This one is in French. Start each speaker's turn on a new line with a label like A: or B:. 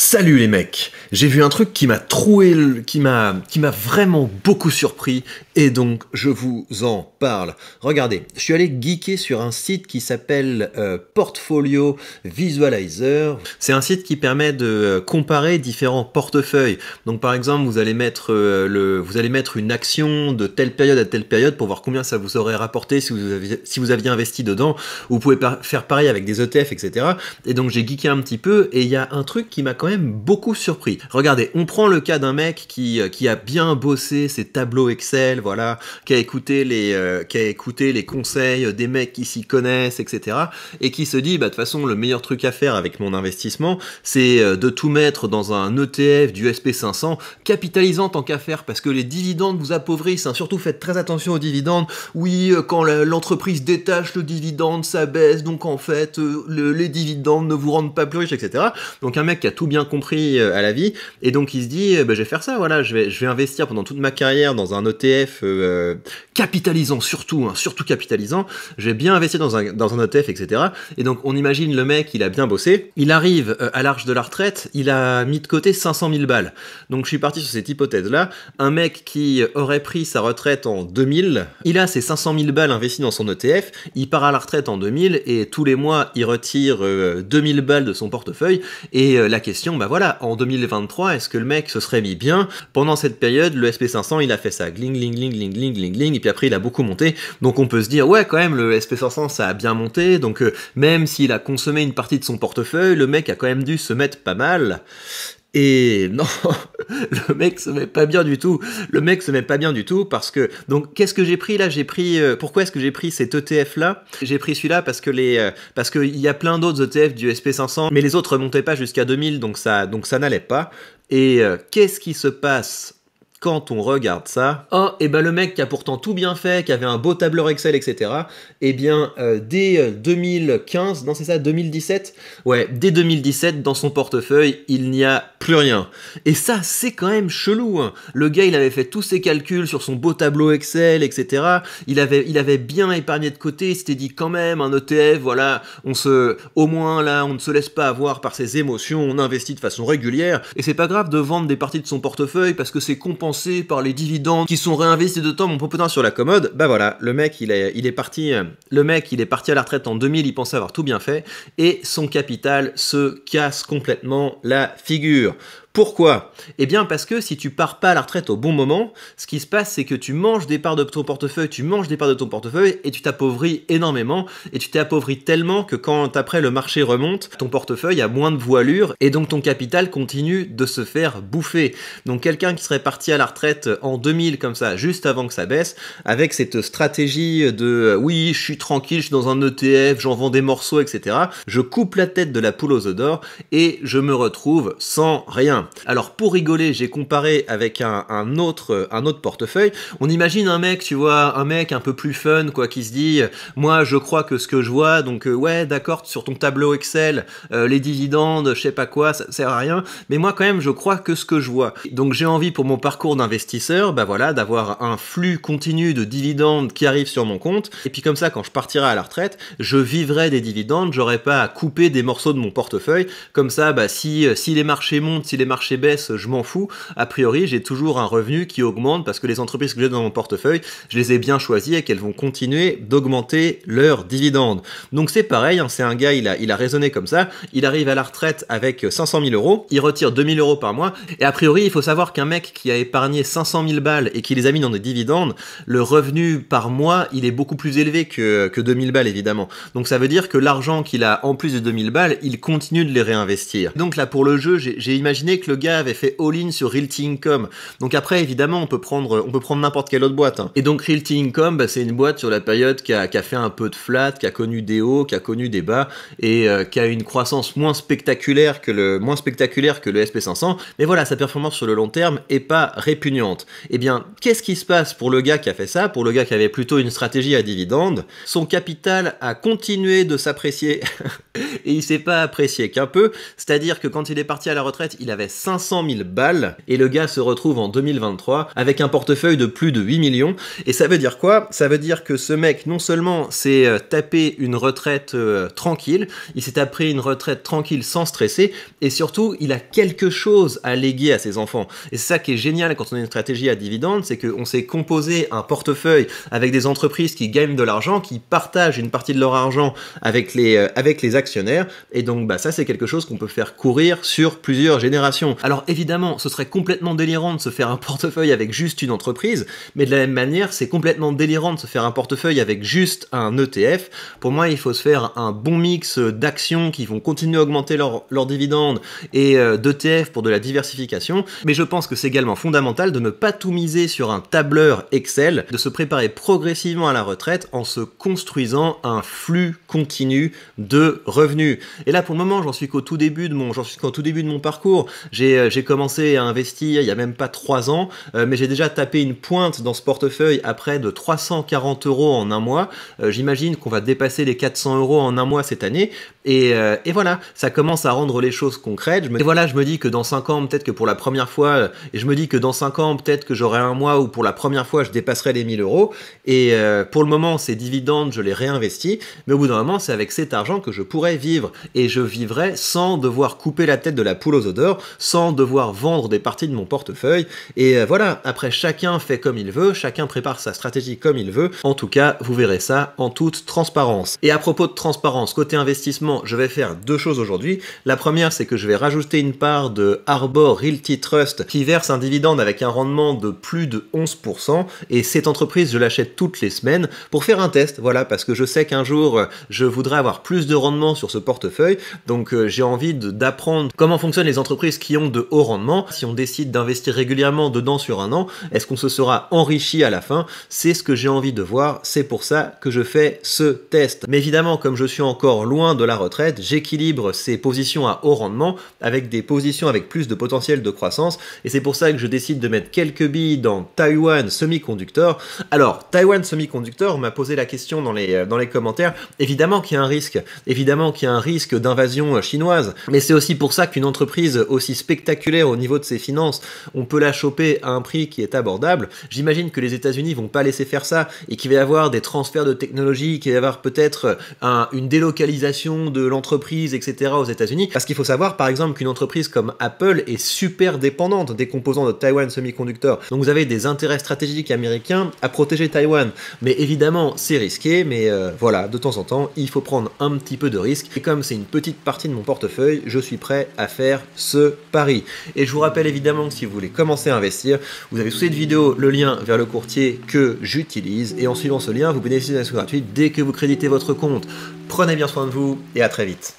A: Salut les mecs, j'ai vu un truc qui m'a troué, qui m'a, qui m'a vraiment beaucoup surpris et donc je vous en parle. Regardez, je suis allé geeker sur un site qui s'appelle euh, Portfolio Visualizer. C'est un site qui permet de euh, comparer différents portefeuilles. Donc par exemple, vous allez mettre euh, le, vous allez mettre une action de telle période à telle période pour voir combien ça vous aurait rapporté si vous aviez, si vous aviez investi dedans. Vous pouvez faire pareil avec des ETF, etc. Et donc j'ai geeké un petit peu et il y a un truc qui m'a quand même beaucoup surpris. Regardez, on prend le cas d'un mec qui, euh, qui a bien bossé ses tableaux Excel, voilà, qui a écouté les, euh, qui a écouté les conseils des mecs qui s'y connaissent, etc. Et qui se dit, bah, de toute façon, le meilleur truc à faire avec mon investissement, c'est euh, de tout mettre dans un ETF du SP500, capitalisant tant qu'à faire, parce que les dividendes vous appauvrissent. Hein. Surtout, faites très attention aux dividendes. Oui, quand l'entreprise détache le dividende, ça baisse, donc en fait, les dividendes ne vous rendent pas plus riche, etc. Donc un mec qui a tout bien compris euh, à la vie. Et donc il se dit, eh ben, je vais faire ça, voilà, je vais, je vais investir pendant toute ma carrière dans un ETF euh, euh, capitalisant surtout, hein, surtout capitalisant. j'ai vais bien investir dans un, dans un ETF, etc. Et donc on imagine le mec, il a bien bossé, il arrive à l'arche de la retraite, il a mis de côté 500 000 balles. Donc je suis parti sur cette hypothèse-là. Un mec qui aurait pris sa retraite en 2000, il a ses 500 000 balles investies dans son ETF, il part à la retraite en 2000 et tous les mois il retire 2000 balles de son portefeuille. Et la question bah voilà, en 2023, est-ce que le mec se serait mis bien Pendant cette période, le SP500, il a fait ça, gling, gling, gling, gling, gling, gling, gling, et puis après, il a beaucoup monté. Donc on peut se dire, ouais, quand même, le SP500, ça a bien monté, donc euh, même s'il a consommé une partie de son portefeuille, le mec a quand même dû se mettre pas mal. Et non, le mec se met pas bien du tout. Le mec se met pas bien du tout parce que donc qu'est-ce que j'ai pris là J'ai pris euh, pourquoi est-ce que j'ai pris cet ETF là J'ai pris celui-là parce que les euh, parce que il y a plein d'autres ETF du SP 500, mais les autres montaient pas jusqu'à 2000, donc ça donc ça n'allait pas. Et euh, qu'est-ce qui se passe quand on regarde ça, oh, ah, et eh ben le mec qui a pourtant tout bien fait, qui avait un beau tableur Excel, etc., et eh bien euh, dès 2015, euh, non c'est ça, 2017, ouais, dès 2017, dans son portefeuille, il n'y a plus rien. Et ça, c'est quand même chelou. Hein. Le gars, il avait fait tous ses calculs sur son beau tableau Excel, etc. Il avait, il avait bien épargné de côté, il s'était dit quand même, un ETF, voilà, on se, au moins là, on ne se laisse pas avoir par ses émotions, on investit de façon régulière, et c'est pas grave de vendre des parties de son portefeuille parce que c'est compensé par les dividendes qui sont réinvestis de temps, mon temps sur la commode, bah voilà, le mec il est, il est parti, euh, le mec il est parti à la retraite en 2000, il pensait avoir tout bien fait, et son capital se casse complètement la figure. Pourquoi Eh bien parce que si tu pars pas à la retraite au bon moment, ce qui se passe c'est que tu manges des parts de ton portefeuille, tu manges des parts de ton portefeuille et tu t'appauvris énormément et tu t'es tellement que quand après le marché remonte, ton portefeuille a moins de voilure et donc ton capital continue de se faire bouffer. Donc quelqu'un qui serait parti à la retraite en 2000 comme ça, juste avant que ça baisse, avec cette stratégie de oui, je suis tranquille, je suis dans un ETF, j'en vends des morceaux, etc. Je coupe la tête de la poule aux œufs d'or et je me retrouve sans rien. Alors pour rigoler, j'ai comparé avec un, autre, euh, un autre portefeuille. On imagine un mec, tu vois, un mec un peu plus fun, quoi, qui se dit, moi je crois que ce que je vois, donc euh, ouais, d'accord, sur ton tableau Excel, euh, les dividendes, je sais pas quoi, ça sert à rien. Mais moi quand même, je crois que ce que je vois. Donc j'ai envie pour mon parcours d'investisseur, bah voilà, d'avoir un flux continu de dividendes qui arrivent sur mon compte. Et puis comme ça, quand je partirai à la retraite, je vivrai des dividendes, j'aurai pas à couper des morceaux de mon portefeuille. Comme ça, bah si les marchés montent, si les marchés baissent, je m'en fous. A priori, j'ai toujours un revenu qui augmente parce que les entreprises que j'ai dans mon portefeuille, je les ai bien choisies et qu'elles vont continuer d'augmenter leurs dividendes. Donc c'est pareil, hein, c'est un gars, il a, il a raisonné comme ça. Il arrive à la retraite avec 500 000 euros, il retire 2000 euros par mois. Et a priori, il faut savoir qu'un mec qui a épargné 500 000 balles et qui les a mis dans des dividendes, le revenu par mois, il est beaucoup plus élevé que, que 2000 balles évidemment. Donc ça veut dire que l'argent qu'il a en plus de 2000 balles, il continue de les réinvestir. Donc là pour le jeu, j'ai imaginé que le gars avait fait all-in sur Realty Income. Donc après, évidemment, on peut prendre, on peut prendre n'importe quelle autre boîte. Hein. Et donc Realty Income, bah, c'est une boîte sur la période qui a, fait un peu de flat, qui a connu des hauts, qui a connu des bas et euh, qui a une croissance moins spectaculaire que le moins spectaculaire que le SP500. Mais voilà, sa performance sur le long terme est pas répugnante. Eh bien, qu'est-ce qui se passe pour le gars qui a fait ça, pour le gars qui avait plutôt une stratégie à dividende Son capital a continué de s'apprécier et il s'est pas apprécié qu'un peu. C'est-à-dire que quand il est parti à la retraite, il avait 500 000 balles et le gars se retrouve en 2023 avec un portefeuille de plus de 8 millions. Et ça veut dire quoi Ça veut dire que ce mec, non seulement s'est euh, tapé une retraite euh, tranquille, il s'est appris une retraite tranquille sans stresser et surtout, il a quelque chose à léguer à ses enfants. Et c'est ça qui est génial quand on a une stratégie à dividendes, c'est qu'on s'est composé un portefeuille avec des entreprises qui gagnent de l'argent, qui partagent une partie de leur argent avec les, euh, avec les actionnaires et donc bah, ça c'est quelque chose qu'on peut faire courir sur plusieurs générations. Alors évidemment, ce serait complètement délirant de se faire un portefeuille avec juste une entreprise, mais de la même manière, c'est complètement délirant de se faire un portefeuille avec juste un ETF. Pour moi, il faut se faire un bon mix d'actions qui vont continuer à augmenter leurs leur dividendes et euh, d'ETF pour de la diversification, mais je pense que c'est également fondamental de ne pas tout miser sur un tableur Excel, de se préparer progressivement à la retraite en se construisant un flux continu de revenus et là, pour le moment, j'en suis qu'au tout début de mon, j'en suis qu'au tout début de mon parcours. J'ai euh, commencé à investir il y a même pas trois ans, euh, mais j'ai déjà tapé une pointe dans ce portefeuille à près de 340 euros en un mois. Euh, j'imagine qu'on va dépasser les 400 euros en un mois cette année. Et, voilà, ça commence à rendre les choses concrètes. Je Et voilà, je me dis que dans cinq ans, peut-être que pour la première fois, et je me dis que dans cinq ans, peut-être que j'aurai un mois où pour la première fois, je dépasserai les 1000 euros. Et pour le moment, ces dividendes, je les réinvestis. Mais au bout d'un moment, c'est avec cet argent que je pourrais vivre et je vivrai sans devoir couper la tête de la poule aux odeurs, sans devoir vendre des parties de mon portefeuille. Et euh, voilà, après chacun fait comme il veut, chacun prépare sa stratégie comme il veut. En tout cas, vous verrez ça en toute transparence. Et à propos de transparence, côté investissement, je vais faire deux choses aujourd'hui. La première, c'est que je vais rajouter une part de Arbor Realty Trust qui verse un dividende avec un rendement de plus de 11%. Et cette entreprise, je l'achète toutes les semaines pour faire un test. Voilà, parce que je sais qu'un jour, euh, je voudrais avoir plus de rendement sur ce portefeuille. Donc euh, j'ai envie d'apprendre comment fonctionnent les entreprises qui ont de haut rendement. Si on décide d'investir régulièrement dedans sur un an, est-ce qu'on se sera enrichi à la fin C'est ce que j'ai envie de voir. C'est pour ça que je fais ce test. Mais évidemment, comme je suis encore loin de la retraite, j'équilibre ces positions à haut rendement avec des positions avec plus de potentiel de croissance. Et c'est pour ça que je décide de mettre quelques billes dans Taiwan Semiconductor. Alors, Taiwan Semiconductor m'a posé la question dans les, euh, dans les commentaires. Évidemment qu'il y a un risque. Évidemment qu'il y a risque d'invasion chinoise. Mais c'est aussi pour ça qu'une entreprise aussi spectaculaire au niveau de ses finances, on peut la choper à un prix qui est abordable. J'imagine que les États-Unis vont pas laisser faire ça et qu'il va y avoir des transferts de technologie, qu'il va y avoir peut-être une délocalisation de l'entreprise, etc. aux États-Unis. Parce qu'il faut savoir, par exemple, qu'une entreprise comme Apple est super dépendante des composants de Taiwan Semiconductor. Donc vous avez des intérêts stratégiques américains à protéger Taiwan. Mais évidemment, c'est risqué, mais euh, voilà, de temps en temps, il faut prendre un petit peu de risque et comme c'est une petite partie de mon portefeuille, je suis prêt à faire ce pari. Et je vous rappelle évidemment que si vous voulez commencer à investir, vous avez sous cette vidéo le lien vers le courtier que j'utilise et en suivant ce lien, vous bénéficiez d'un gratuit dès que vous créditez votre compte. Prenez bien soin de vous et à très vite.